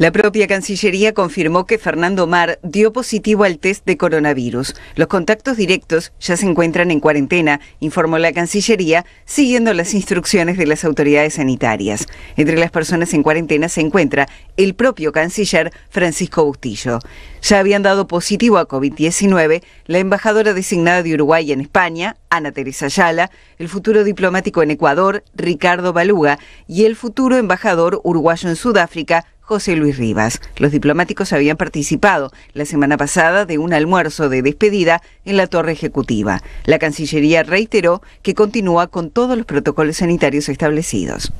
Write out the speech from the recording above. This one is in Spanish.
La propia Cancillería confirmó que Fernando Mar dio positivo al test de coronavirus. Los contactos directos ya se encuentran en cuarentena, informó la Cancillería, siguiendo las instrucciones de las autoridades sanitarias. Entre las personas en cuarentena se encuentra el propio canciller Francisco Bustillo. Ya habían dado positivo a COVID-19 la embajadora designada de Uruguay en España, Ana Teresa Ayala, el futuro diplomático en Ecuador, Ricardo Baluga, y el futuro embajador uruguayo en Sudáfrica, José Luis Rivas. Los diplomáticos habían participado la semana pasada de un almuerzo de despedida en la torre ejecutiva. La Cancillería reiteró que continúa con todos los protocolos sanitarios establecidos.